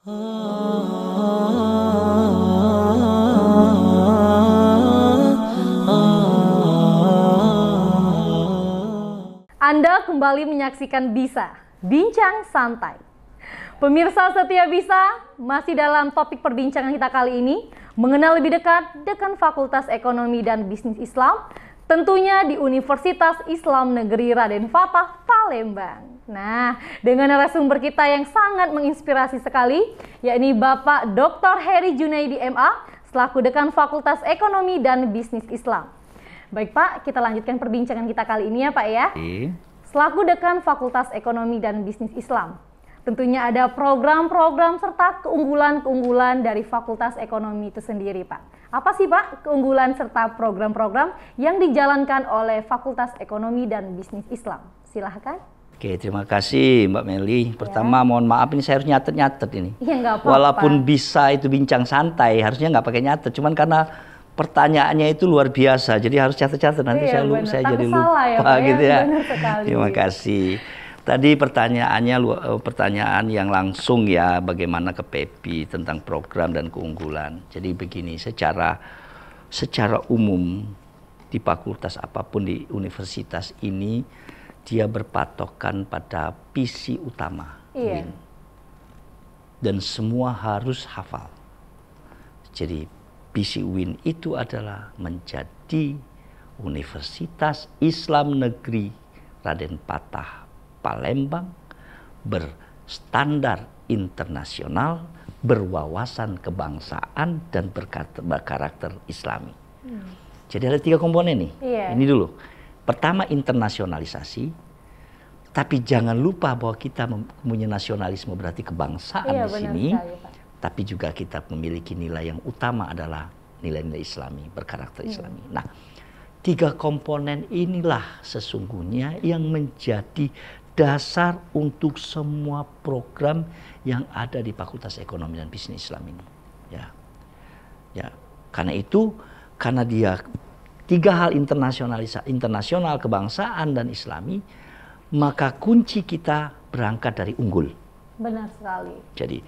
Anda kembali menyaksikan Bisa, Bincang Santai. Pemirsa setia Bisa, masih dalam topik perbincangan kita kali ini, mengenal lebih dekat dengan Fakultas Ekonomi dan Bisnis Islam, tentunya di Universitas Islam Negeri Raden Fatah, Palembang. Nah, dengan narasumber kita yang sangat menginspirasi sekali, yakni Bapak Dr. Heri Junaidi MA, selaku Dekan Fakultas Ekonomi dan Bisnis Islam. Baik Pak, kita lanjutkan perbincangan kita kali ini ya Pak ya. Selaku Dekan Fakultas Ekonomi dan Bisnis Islam, tentunya ada program-program serta keunggulan-keunggulan dari Fakultas Ekonomi itu sendiri Pak. Apa sih Pak keunggulan serta program-program yang dijalankan oleh Fakultas Ekonomi dan Bisnis Islam? Silahkan. Oke, terima kasih Mbak Meli. Iya. Pertama, ya. mohon maaf ini saya harus nyatet-nyatet ini. Ya, apa -apa. Walaupun bisa itu bincang santai, harusnya nggak pakai nyatet. Cuman karena pertanyaannya itu luar biasa, jadi harus catat-catat. Nanti ya, saya, lupa, saya jadi lupa ya, ya, gitu ya. Terima kasih. Tadi pertanyaannya eh, pertanyaan yang langsung ya, bagaimana ke Pepi tentang program dan keunggulan. Jadi begini, secara secara umum di fakultas apapun di universitas ini dia berpatokan pada visi utama. Iya. Win. Dan semua harus hafal. Jadi visi Win itu adalah menjadi Universitas Islam Negeri Raden Patah Palembang berstandar internasional, berwawasan kebangsaan dan berkarakter, islami. Hmm. Jadi ada tiga komponen nih. Yeah. Ini dulu. Pertama internasionalisasi, tapi jangan lupa bahwa kita mempunyai nasionalisme berarti kebangsaan iya, di sini, sekali, tapi juga kita memiliki nilai yang utama adalah nilai-nilai Islami berkarakter hmm. Islami. Nah, tiga komponen inilah sesungguhnya yang menjadi dasar untuk semua program yang ada di Fakultas Ekonomi dan Bisnis Islam ini. Ya, ya. Karena itu, karena dia tiga hal internasional kebangsaan dan islami, maka kunci kita berangkat dari unggul. Benar sekali. Jadi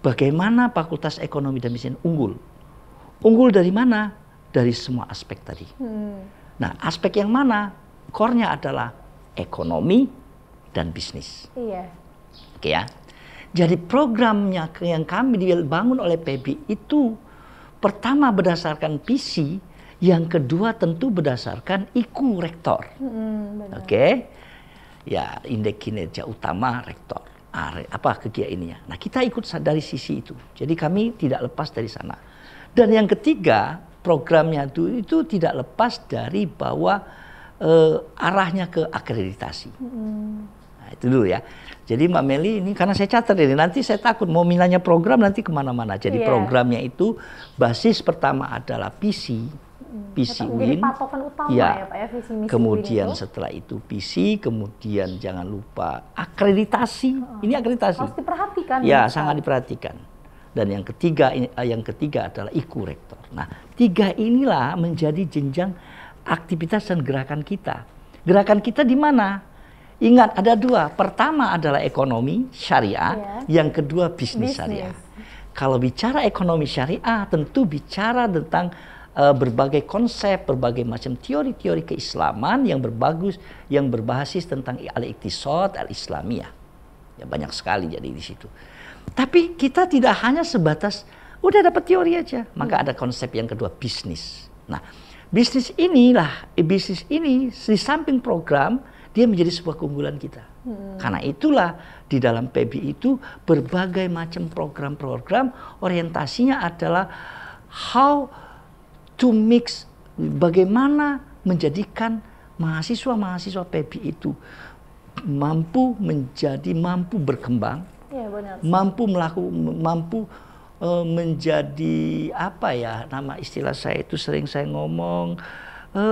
bagaimana Fakultas Ekonomi dan Bisnis unggul? Unggul dari mana? Dari semua aspek tadi. Hmm. Nah aspek yang mana? core adalah ekonomi dan bisnis. Iya. Oke ya. Jadi programnya yang kami dibangun oleh PBI itu pertama berdasarkan visi, yang kedua tentu berdasarkan IQ rektor. Hmm, Oke. Okay? Ya, indeks kinerja utama rektor. Ah, apa kegiatan ya? Nah, kita ikut dari sisi itu. Jadi kami tidak lepas dari sana. Dan yang ketiga, programnya itu itu tidak lepas dari bahwa eh, arahnya ke akreditasi. Hmm. Nah, itu dulu ya. Jadi Mbak Meli ini karena saya catat ini nanti saya takut mau minanya program nanti kemana-mana. Jadi yeah. programnya itu basis pertama adalah visi visi hmm, Win. utama ya, ya Pak ya visi misi Kemudian itu. setelah itu visi, kemudian jangan lupa akreditasi. Hmm. Ini akreditasi. Harus diperhatikan. Ya, ya, sangat diperhatikan. Dan yang ketiga eh, yang ketiga adalah iku rektor. Nah, tiga inilah menjadi jenjang aktivitas dan gerakan kita. Gerakan kita di mana? Ingat ada dua. Pertama adalah ekonomi syariah, yeah. yang kedua bisnis, bisnis syariah. Kalau bicara ekonomi syariah tentu bicara tentang uh, berbagai konsep, berbagai macam teori-teori keislaman yang berbagus, yang berbasis tentang al iktisod al-islamiyah. Ya, banyak sekali jadi di situ. Tapi kita tidak hanya sebatas udah dapat teori aja. Maka hmm. ada konsep yang kedua bisnis. Nah, bisnis inilah, eh, bisnis ini di samping program dia menjadi sebuah keunggulan kita. Hmm. Karena itulah di dalam PBI itu berbagai macam program-program orientasinya adalah how to mix bagaimana menjadikan mahasiswa-mahasiswa PBI itu mampu menjadi mampu berkembang, ya, benar. mampu melakukan mampu e, menjadi apa ya nama istilah saya itu sering saya ngomong e,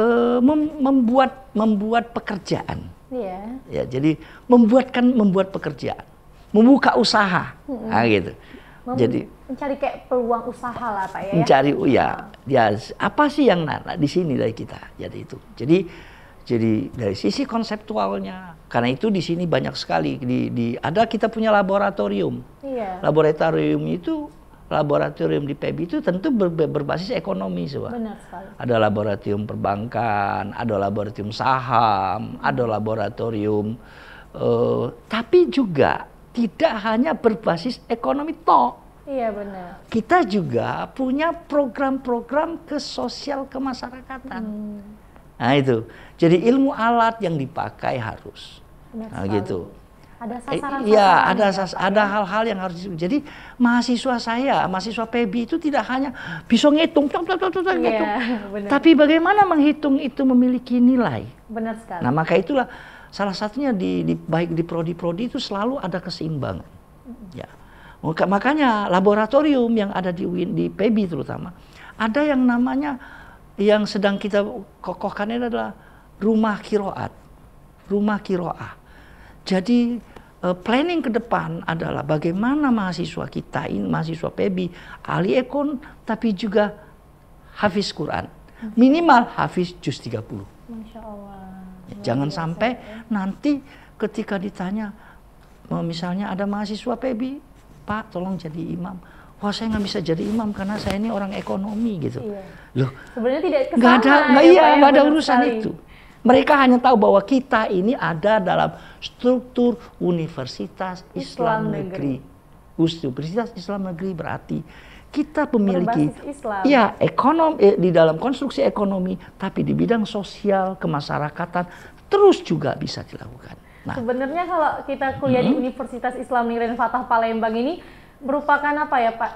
mem, membuat membuat pekerjaan. Ya. ya jadi membuatkan membuat pekerjaan, membuka usaha, hmm. nah, gitu. Mem jadi mencari kayak peluang usaha lah pak ya, ya. mencari oh, ya ah. ya apa sih yang nana di sini dari kita jadi itu jadi jadi dari sisi konseptualnya karena itu di sini banyak sekali di, di ada kita punya laboratorium iya. laboratorium itu laboratorium di PEB itu tentu ber, berbasis ekonomi semua ada laboratorium perbankan ada laboratorium saham ada laboratorium uh, tapi juga tidak hanya berbasis ekonomi tok Iya benar. Kita juga punya program-program ke sosial kemasyarakatan. Hmm. Nah itu. Jadi ilmu alat yang dipakai harus. Benar nah, gitu. Ada eh, sasaran. Iya, eh, ada sas ada hal-hal yang harus jadi mahasiswa saya, mahasiswa PB itu tidak hanya bisa ngitung, tuk, tuk, tuk, tuk, tuk, yeah, tapi bagaimana menghitung itu memiliki nilai. Benar sekali. Nah maka itulah salah satunya di, di baik di prodi-prodi itu selalu ada keseimbangan. Ya. Makanya laboratorium yang ada di UIN, di PB terutama, ada yang namanya yang sedang kita kokohkan ini adalah rumah kiroat, rumah kiroah. Jadi eh, planning ke depan adalah bagaimana mahasiswa kita ini, mahasiswa PB, ahli ekon, tapi juga hafiz Quran. Minimal hafiz juz 30. Masya Allah. Ya, jangan sampai ya. nanti ketika ditanya, oh, misalnya ada mahasiswa PB, Pak tolong jadi imam wah saya nggak bisa jadi imam karena saya ini orang ekonomi gitu iya. loh sebenarnya tidak nggak ada ya, nggak iya ya, nggak ada urusan sekali. itu mereka hanya tahu bahwa kita ini ada dalam struktur Universitas Islam, Islam Negeri. Negeri. Universitas Islam Negeri berarti kita memiliki Islam. ya ekonomi eh, di dalam konstruksi ekonomi tapi di bidang sosial kemasyarakatan terus juga bisa dilakukan. Nah. Sebenarnya kalau kita kuliah hmm. di Universitas Islam Negeri Fatah Palembang ini merupakan apa ya Pak?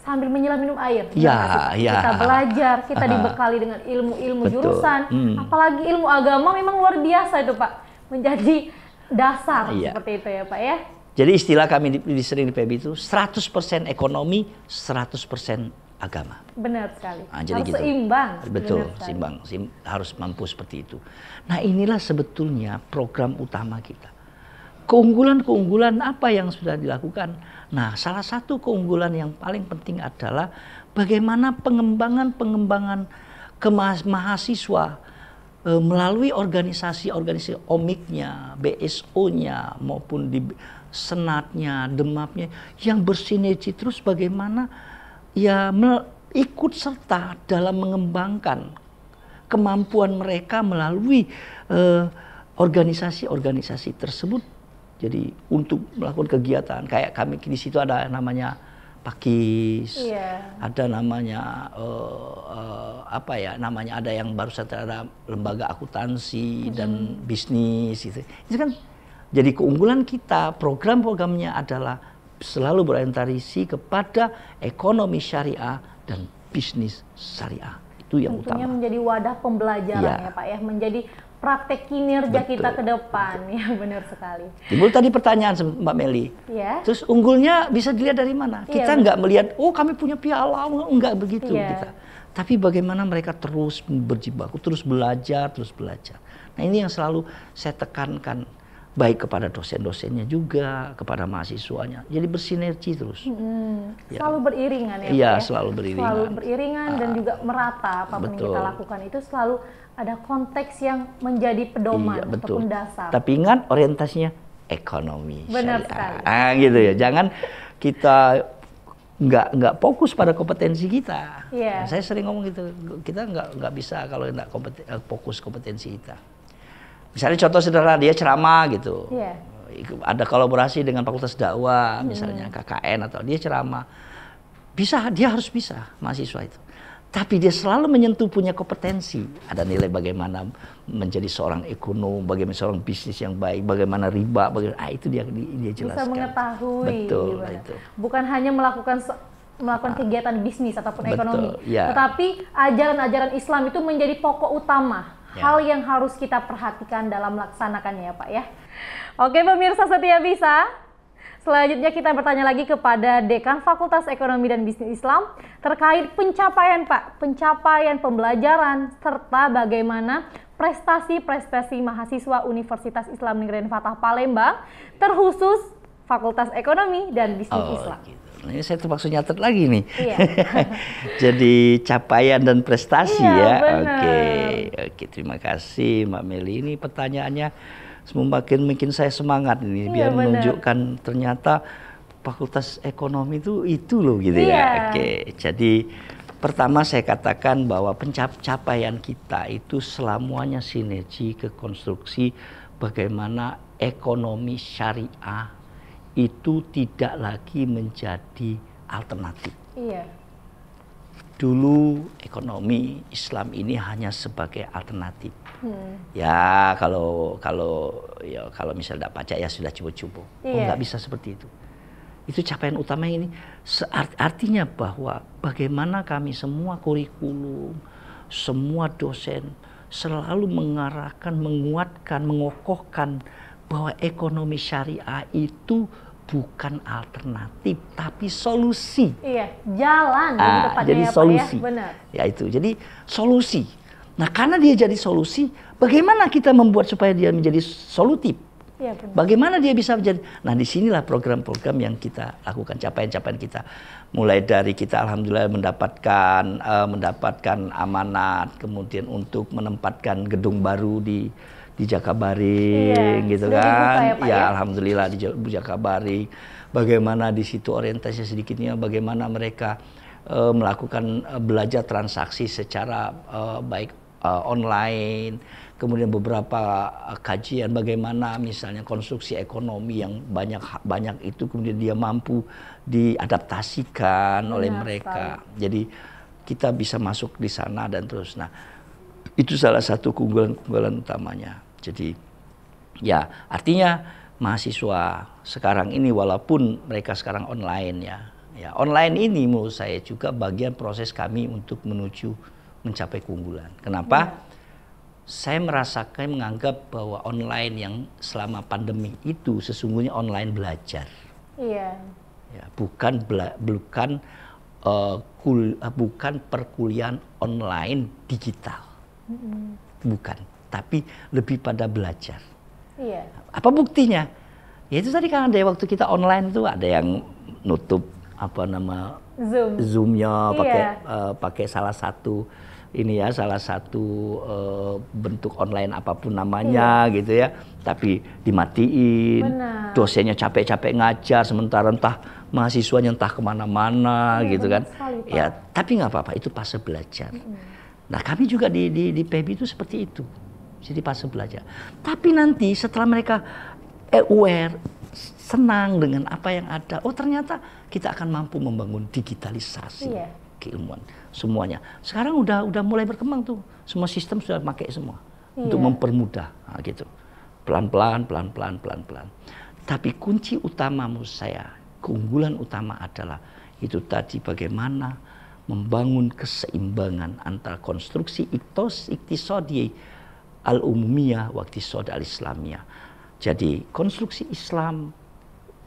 sambil menyelam minum air. Ya, ya. Kita belajar, kita Aha. dibekali dengan ilmu-ilmu jurusan, hmm. apalagi ilmu agama memang luar biasa itu Pak, menjadi dasar ya. seperti itu ya Pak ya. Jadi istilah kami di, di sering di PB itu 100% ekonomi, 100% agama. Benar sekali. Nah, jadi harus gitu. seimbang. Betul, seimbang. Sim, harus mampu seperti itu. Nah inilah sebetulnya program utama kita. Keunggulan-keunggulan apa yang sudah dilakukan? Nah salah satu keunggulan yang paling penting adalah bagaimana pengembangan-pengembangan kemahasiswa mahasiswa e, melalui organisasi-organisasi omiknya BSO-nya, maupun di senatnya, demapnya yang bersinergi terus bagaimana ya ikut serta dalam mengembangkan kemampuan mereka melalui eh, organisasi-organisasi eh, tersebut. Jadi untuk melakukan kegiatan kayak kami di situ ada namanya pakis, yeah. ada namanya uh, uh, apa ya namanya ada yang baru saja ada lembaga akuntansi mm -hmm. dan bisnis itu. Itu kan jadi keunggulan kita program-programnya adalah selalu berorientasi kepada ekonomi syariah dan bisnis syariah. Itu yang Tentunya utama. menjadi wadah pembelajaran ya. ya Pak ya, menjadi praktek kinerja Betul. kita ke depan. Betul. Ya benar sekali. Timbul tadi pertanyaan Mbak Meli. Ya. Terus unggulnya bisa dilihat dari mana? Ya, kita nggak melihat, oh kami punya piala, enggak oh, begitu ya. kita. Tapi bagaimana mereka terus berjibaku, terus belajar, terus belajar. Nah ini yang selalu saya tekankan baik kepada dosen-dosennya juga, kepada mahasiswanya. Jadi bersinergi terus. Hmm. Ya. Selalu beriringan ya. Iya, ya? selalu beriringan. Selalu beriringan dan ah. juga merata apa yang kita lakukan itu selalu ada konteks yang menjadi pedoman iya, betul. ataupun dasar. Tapi ingat orientasinya ekonomi. Benar sekali. Ah, gitu ya. Jangan kita nggak nggak fokus pada kompetensi kita. Yeah. Saya sering ngomong gitu, kita nggak nggak bisa kalau nggak kompeten, eh, fokus kompetensi kita misalnya contoh sederhana dia ceramah gitu yeah. ada kolaborasi dengan fakultas dakwah hmm. misalnya KKN atau dia ceramah bisa dia harus bisa mahasiswa itu tapi dia selalu menyentuh punya kompetensi. Ada nilai bagaimana menjadi seorang ekonom, bagaimana seorang bisnis yang baik, bagaimana riba, bagaimana ah, itu dia dia jelaskan. Bisa mengetahui. Betul gimana. Gitu ya. itu. Bukan hanya melakukan melakukan ah. kegiatan bisnis ataupun Betul, ekonomi, ya. tetapi ajaran-ajaran Islam itu menjadi pokok utama yeah. hal yang harus kita perhatikan dalam melaksanakannya ya Pak ya. Oke pemirsa setia bisa. Selanjutnya kita bertanya lagi kepada Dekan Fakultas Ekonomi dan Bisnis Islam terkait pencapaian Pak, pencapaian pembelajaran serta bagaimana prestasi-prestasi mahasiswa Universitas Islam Negeri Fatah Palembang terkhusus Fakultas Ekonomi dan Bisnis oh, Islam. Gitu. Ini saya terpaksa nyatet lagi nih. Iya. Jadi capaian dan prestasi iya, ya. Oke. Okay. Oke, terima kasih Mbak Meli. Ini pertanyaannya semakin bikin saya semangat ini iya, biar bener. menunjukkan ternyata Fakultas Ekonomi itu itu loh gitu ya. iya. ya. Oke, jadi pertama saya katakan bahwa pencapaian kita itu selamanya sinergi ke konstruksi bagaimana ekonomi syariah itu tidak lagi menjadi alternatif. Iya dulu ekonomi Islam ini hanya sebagai alternatif. Hmm. Ya kalau kalau ya kalau misal tidak pajak ya sudah cubo-cubo. Yeah. Oh iya. nggak bisa seperti itu. Itu capaian utama ini. Seart, artinya bahwa bagaimana kami semua kurikulum, semua dosen selalu mengarahkan, menguatkan, mengokohkan bahwa ekonomi syariah itu bukan alternatif tapi solusi. Iya, jalan ah, jadi ya, ya. solusi. ya, benar. Ya itu. Jadi solusi. Nah, karena dia jadi solusi, bagaimana kita membuat supaya dia menjadi solutif? Ya, benar. Bagaimana dia bisa menjadi? Nah, disinilah program-program yang kita lakukan, capaian-capaian kita. Mulai dari kita alhamdulillah mendapatkan uh, mendapatkan amanat, kemudian untuk menempatkan gedung baru di di Jakabaring iya, gitu kan. Dibuka ya, Pak, ya, ya alhamdulillah di Jakabaring. Bagaimana di situ orientasinya sedikitnya bagaimana mereka uh, melakukan uh, belajar transaksi secara uh, baik uh, online, kemudian beberapa kajian bagaimana misalnya konstruksi ekonomi yang banyak banyak itu kemudian dia mampu diadaptasikan Benar, oleh mereka. Pak. Jadi kita bisa masuk di sana dan terus. Nah, itu salah satu keunggulan-keunggulan utamanya. Jadi ya artinya mahasiswa sekarang ini walaupun mereka sekarang online ya. Ya, online ini menurut saya juga bagian proses kami untuk menuju mencapai keunggulan. Kenapa? Ya saya merasakan menganggap bahwa online yang selama pandemi itu sesungguhnya online belajar. Iya. Ya, bukan bela, bukan uh, kul, eh, bukan perkuliahan online digital. Mm -hmm. Bukan tapi lebih pada belajar. Iya. Apa buktinya? Ya itu tadi kan ada waktu kita online itu ada yang nutup apa nama Zoom. Zoomnya pakai iya. uh, pakai salah satu ini ya salah satu uh, bentuk online apapun namanya iya. gitu ya tapi dimatiin Benar. dosennya capek-capek ngajar sementara entah mahasiswanya entah kemana-mana iya, gitu kan sekali, ya tapi nggak apa-apa itu pas belajar mm -hmm. nah kami juga di di, di PB itu seperti itu jadi fase belajar. Tapi nanti setelah mereka eh, aware, senang dengan apa yang ada, oh ternyata kita akan mampu membangun digitalisasi yeah. keilmuan semuanya. Sekarang udah udah mulai berkembang tuh, semua sistem sudah pakai semua yeah. untuk iya. mempermudah nah, gitu. Pelan-pelan, pelan-pelan, pelan-pelan. Tapi kunci utama menurut saya, keunggulan utama adalah itu tadi bagaimana membangun keseimbangan antara konstruksi iktos iktisodi al-umumiyah, sod al-islamiyah. Jadi konstruksi Islam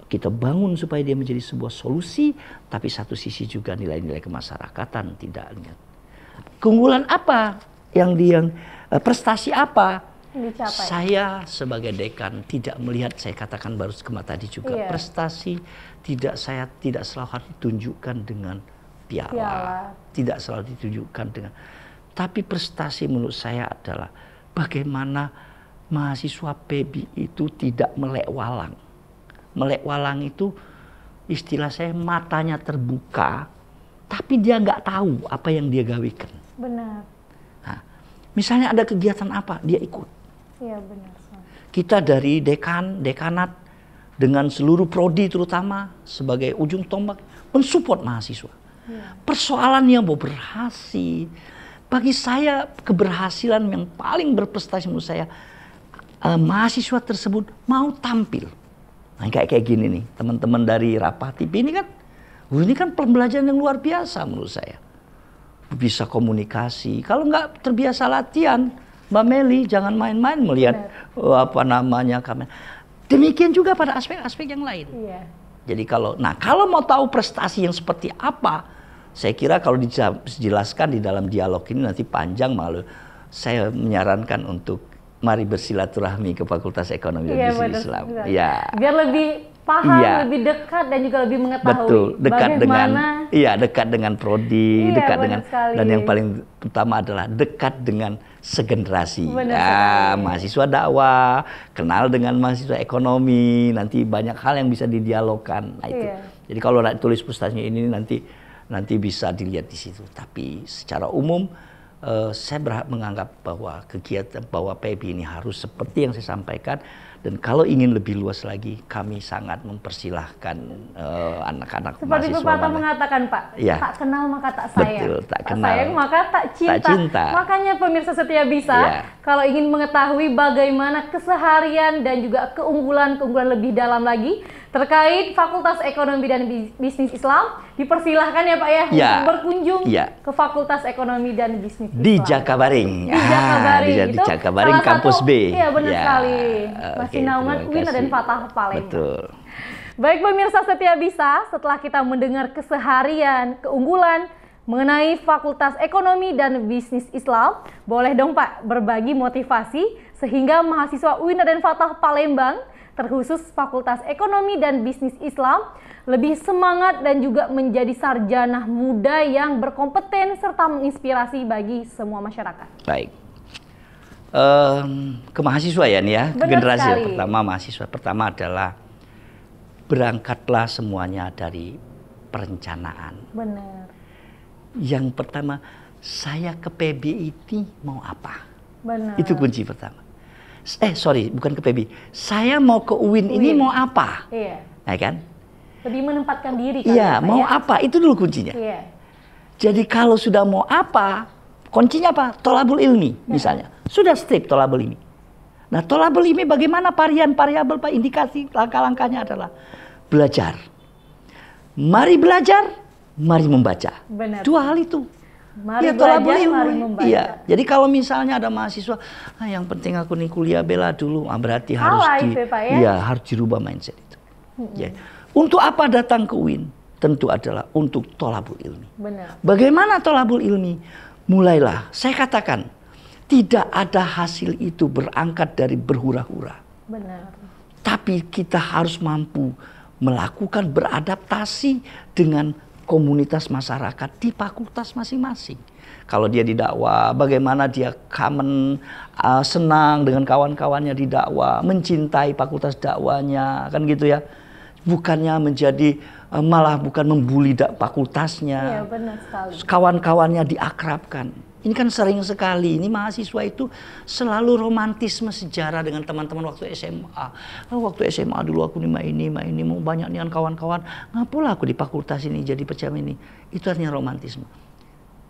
kita bangun supaya dia menjadi sebuah solusi, tapi satu sisi juga nilai-nilai kemasyarakatan tidak ingat. Keunggulan apa yang dia eh, prestasi apa dicapai. Saya sebagai dekan tidak melihat saya katakan baru kemarin tadi juga yeah. prestasi tidak saya tidak selalu harus ditunjukkan dengan piala, piala, tidak selalu ditunjukkan dengan tapi prestasi menurut saya adalah bagaimana mahasiswa baby itu tidak melek walang. Melek walang itu istilah saya matanya terbuka, tapi dia nggak tahu apa yang dia gawikan. Benar. Nah, misalnya ada kegiatan apa, dia ikut. Iya benar. Kita dari dekan, dekanat dengan seluruh prodi terutama sebagai ujung tombak mensupport mahasiswa. Ya. yang mau berhasil, bagi saya keberhasilan yang paling berprestasi menurut saya uh, mahasiswa tersebut mau tampil. Nah, kayak kayak gini nih, teman-teman dari rapat TV ini kan ini kan pembelajaran yang luar biasa menurut saya. Bisa komunikasi. Kalau nggak terbiasa latihan, Mbak Meli jangan main-main melihat oh, apa namanya kamera. Demikian juga pada aspek-aspek yang lain. Iya. Jadi kalau, nah kalau mau tahu prestasi yang seperti apa, saya kira kalau dijelaskan di dalam dialog ini nanti panjang malu. Saya menyarankan untuk mari bersilaturahmi ke Fakultas Ekonomi iya, dan Bisnis Islam. Betul. Ya. Biar lebih paham, iya. lebih dekat dan juga lebih mengetahui. Betul, dekat bagaimana... dengan iya, dekat dengan prodi, iya, dekat dengan sekali. dan yang paling utama adalah dekat dengan segenerasi. Nah, ya, mahasiswa dakwah, kenal dengan mahasiswa ekonomi, nanti banyak hal yang bisa didialogkan. Nah, itu. Iya. Jadi kalau tulis pustasnya ini nanti nanti bisa dilihat di situ. Tapi secara umum eh, saya berhak menganggap bahwa kegiatan bahwa PB ini harus seperti yang saya sampaikan dan kalau ingin lebih luas lagi, kami sangat mempersilahkan eh, anak-anak uh, Seperti mahasiswa Bapak mengatakan Pak, ya. tak kenal maka tak sayang. Betul, tak, tak kenal. sayang maka tak cinta. tak cinta. Makanya pemirsa setia bisa, ya. kalau ingin mengetahui bagaimana keseharian dan juga keunggulan-keunggulan lebih dalam lagi, terkait Fakultas Ekonomi dan Bisnis Islam dipersilahkan ya Pak ya, ya. berkunjung ya. ke Fakultas Ekonomi dan Bisnis Islam. Ah, di Jakabaring di Jakabaring ah, di, di Jakabaring kampus satu, B Iya, benar ya. sekali eh, Mas Sinaungan Wina dan Fatah Palembang. Betul. Baik pemirsa setia bisa, setelah kita mendengar keseharian, keunggulan mengenai Fakultas Ekonomi dan Bisnis Islam, boleh dong Pak berbagi motivasi sehingga mahasiswa Wina dan Fatah Palembang terkhusus Fakultas Ekonomi dan Bisnis Islam, lebih semangat dan juga menjadi sarjana muda yang berkompeten serta menginspirasi bagi semua masyarakat. Baik, um, ke mahasiswa ya nih ya, Benar generasi ya. Pertama mahasiswa pertama adalah berangkatlah semuanya dari perencanaan. Benar. Yang pertama saya ke PBI itu mau apa? Benar. Itu kunci pertama. Eh sorry, bukan ke PBI. Saya mau ke UIN, UIN. ini mau apa? Iya. Nah, kan? Lebih menempatkan diri. Iya, ya, mau ya? apa? Itu dulu kuncinya. Iya. Jadi kalau sudah mau apa, Kuncinya apa? Tolabul ilmi ya. misalnya. Sudah strip tolabul ilmi. Nah tolabul ilmi bagaimana varian variabel Pak indikasi langkah-langkahnya adalah belajar. Mari belajar, mari membaca. Benar. Dua hal itu. Mari ya, belajar, ilmi. mari membaca. Iya. Jadi kalau misalnya ada mahasiswa, ah, yang penting aku nih kuliah bela dulu, ah, berarti harus di, ya, ya? ya harus dirubah mindset itu. Hmm. Ya. Untuk apa datang ke UIN? Tentu adalah untuk tolabul ilmi. Benar. Bagaimana tolabul ilmi? mulailah. Saya katakan, tidak ada hasil itu berangkat dari berhura-hura. Benar. Tapi kita harus mampu melakukan beradaptasi dengan komunitas masyarakat di fakultas masing-masing. Kalau dia didakwa, bagaimana dia common uh, senang dengan kawan-kawannya didakwa, mencintai fakultas dakwanya, kan gitu ya. Bukannya menjadi Eh, malah bukan membuli fakultasnya. Iya, Kawan-kawannya diakrabkan. Ini kan sering sekali, ini mahasiswa itu selalu romantisme sejarah dengan teman-teman waktu SMA. Oh, waktu SMA dulu aku nih ini, main ini, mau banyak nih kawan-kawan. Ngapulah aku di fakultas ini jadi pecah ini. Itu artinya romantisme.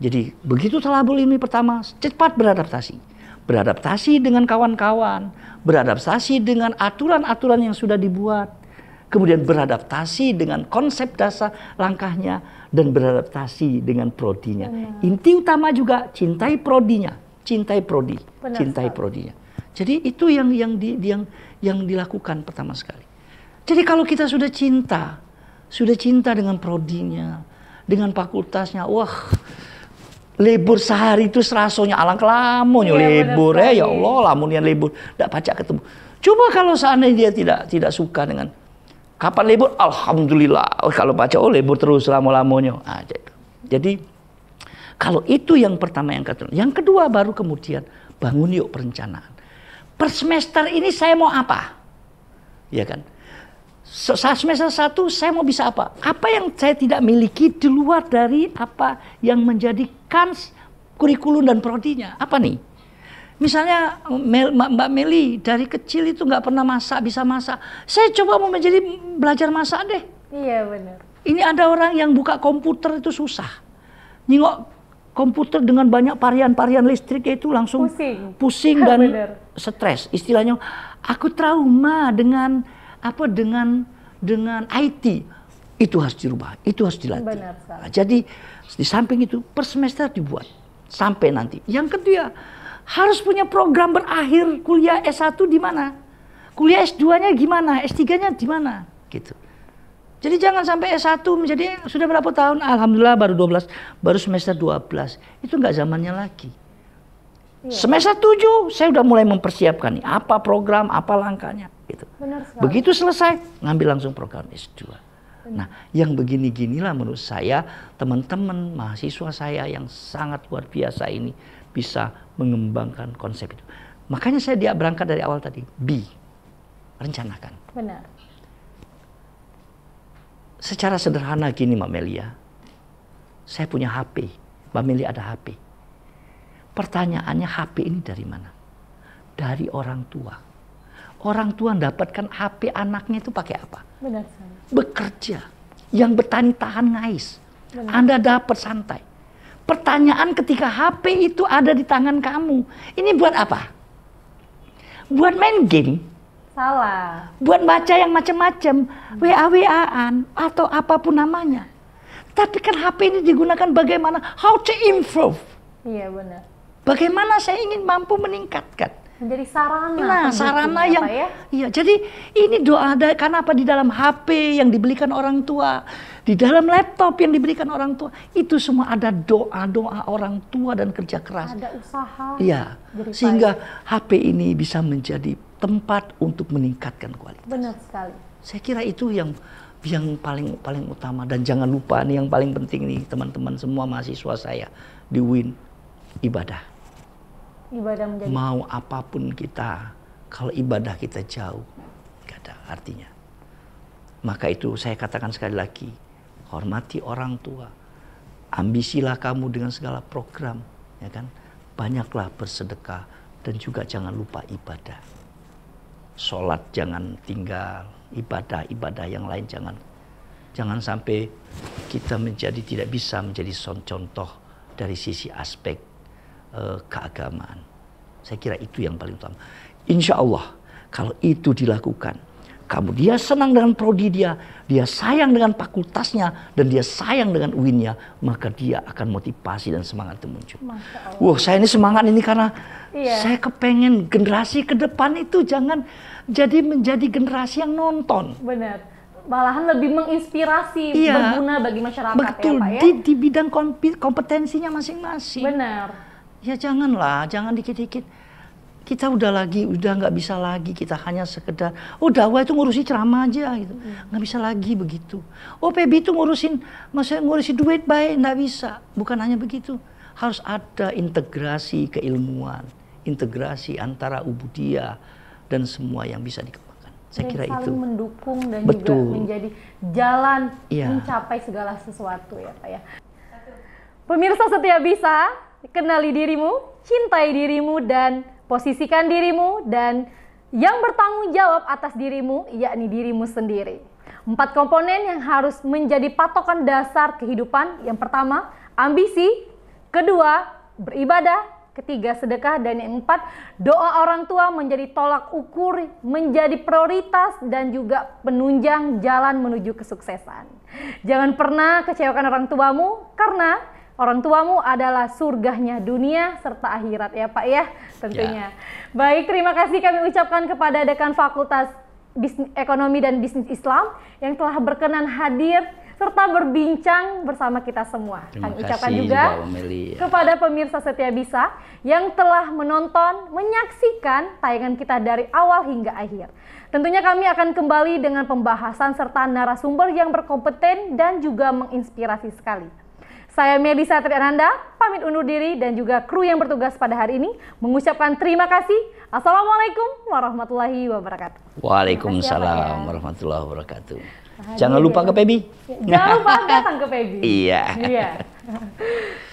Jadi begitu telabul ini pertama, cepat beradaptasi. Beradaptasi dengan kawan-kawan, beradaptasi dengan aturan-aturan yang sudah dibuat kemudian beradaptasi dengan konsep dasar langkahnya dan beradaptasi dengan prodinya. Benar. Inti utama juga cintai prodinya, cintai prodi, Benar, cintai sekali. prodinya. Jadi itu yang yang di, yang yang dilakukan pertama sekali. Jadi kalau kita sudah cinta, sudah cinta dengan prodinya, dengan fakultasnya, wah libur sehari itu serasonya alang kelamunya eh, ya, libur ya ya Allah lamunian libur tidak pajak ketemu coba kalau seandainya dia tidak tidak suka dengan Kapan libur? Alhamdulillah. Oh, kalau baca oh libur terus lama-lamanya. Nah, jadi kalau itu yang pertama yang kedua. Yang kedua baru kemudian bangun yuk perencanaan. Per semester ini saya mau apa? Ya kan? Saat Semester satu saya mau bisa apa? Apa yang saya tidak miliki di luar dari apa yang menjadi kans kurikulum dan prodinya? Apa nih? Misalnya Mel, Mbak Meli dari kecil itu nggak pernah masak, bisa masak. Saya coba mau menjadi belajar masak deh. Iya benar. Ini ada orang yang buka komputer itu susah. Nyingok komputer dengan banyak varian-varian listrik itu langsung pusing, pusing dan stres. Istilahnya aku trauma dengan apa dengan dengan IT itu harus dirubah, itu harus dilatih. Benar, nah, jadi di samping itu per semester dibuat sampai nanti. Yang kedua harus punya program berakhir kuliah S1 di mana? Kuliah S2-nya gimana? S3-nya di mana? Gitu. Jadi jangan sampai S1 menjadi sudah berapa tahun? Alhamdulillah baru 12, baru semester 12. Itu nggak zamannya lagi. Ya. Semester 7 saya sudah mulai mempersiapkan nih, apa program, apa langkahnya gitu. Benar Begitu selesai ngambil langsung program S2. Benar. Nah, yang begini-ginilah menurut saya teman-teman mahasiswa saya yang sangat luar biasa ini bisa mengembangkan konsep itu. Makanya saya dia berangkat dari awal tadi, B, rencanakan. Benar. Secara sederhana gini Mbak Melia, saya punya HP, Mbak Melia ada HP. Pertanyaannya HP ini dari mana? Dari orang tua. Orang tua mendapatkan HP anaknya itu pakai apa? Benar. Bekerja. Yang bertani tahan ngais. Benar. Anda dapat santai pertanyaan ketika HP itu ada di tangan kamu. Ini buat apa? Buat main game. Salah. Buat baca yang macam-macam, WA-WAan atau apapun namanya. Tapi kan HP ini digunakan bagaimana? How to improve. Iya benar. Bagaimana saya ingin mampu meningkatkan menjadi sarana nah, sarana yang ya? iya jadi ini doa ada karena apa di dalam HP yang diberikan orang tua di dalam laptop yang diberikan orang tua itu semua ada doa doa orang tua dan kerja keras ada usaha iya sehingga HP ini bisa menjadi tempat untuk meningkatkan kualitas benar sekali saya kira itu yang yang paling paling utama dan jangan lupa nih yang paling penting nih teman-teman semua mahasiswa saya di Win ibadah ibadah menjadi mau apapun kita kalau ibadah kita jauh tidak ada artinya maka itu saya katakan sekali lagi hormati orang tua ambisilah kamu dengan segala program ya kan banyaklah bersedekah dan juga jangan lupa ibadah sholat jangan tinggal ibadah ibadah yang lain jangan jangan sampai kita menjadi tidak bisa menjadi contoh dari sisi aspek uh, keagamaan. Saya kira itu yang paling utama. Insya Allah kalau itu dilakukan, kamu dia senang dengan prodi dia, dia sayang dengan fakultasnya dan dia sayang dengan uinnya, maka dia akan motivasi dan semangat itu muncul. Wah, saya ini semangat ini karena iya. saya kepengen generasi ke depan itu jangan jadi menjadi generasi yang nonton. Benar malahan lebih menginspirasi iya, berguna bagi masyarakat ya, betul, ya Pak ya. Di, di bidang kompetensinya masing-masing. Benar. Ya janganlah, jangan dikit-dikit. Kita udah lagi, udah nggak bisa lagi. Kita hanya sekedar, oh dakwah itu ngurusin ceramah aja gitu. Hmm. Nggak bisa lagi begitu. Oh PB itu ngurusin, maksudnya ngurusin duit baik, nggak bisa. Bukan hanya begitu. Harus ada integrasi keilmuan. Integrasi antara ubudiah dan semua yang bisa dikembangkan. Saya dan kira saling itu mendukung dan Betul. juga menjadi jalan ya. mencapai segala sesuatu ya Pak ya. Pemirsa setia bisa kenali dirimu, cintai dirimu, dan posisikan dirimu, dan yang bertanggung jawab atas dirimu, yakni dirimu sendiri. Empat komponen yang harus menjadi patokan dasar kehidupan. Yang pertama, ambisi. Kedua, beribadah ketiga sedekah dan yang empat doa orang tua menjadi tolak ukur, menjadi prioritas dan juga penunjang jalan menuju kesuksesan. Jangan pernah kecewakan orang tuamu karena Orang tuamu adalah surganya dunia serta akhirat ya Pak ya tentunya. Ya. Baik, terima kasih kami ucapkan kepada Dekan Fakultas Bisnis, Ekonomi dan Bisnis Islam yang telah berkenan hadir serta berbincang bersama kita semua. Terima Kami ucapkan kasih juga kepada pemirsa Setia Bisa yang telah menonton, menyaksikan tayangan kita dari awal hingga akhir. Tentunya kami akan kembali dengan pembahasan serta narasumber yang berkompeten dan juga menginspirasi sekali. Saya Melisa Triananda, pamit undur diri dan juga kru yang bertugas pada hari ini mengucapkan terima kasih. Assalamualaikum warahmatullahi wabarakatuh. Waalaikumsalam ya? warahmatullahi wabarakatuh. Jangan lupa ke Pebi. Jangan lupa datang ke Pebi. Iya. Iya.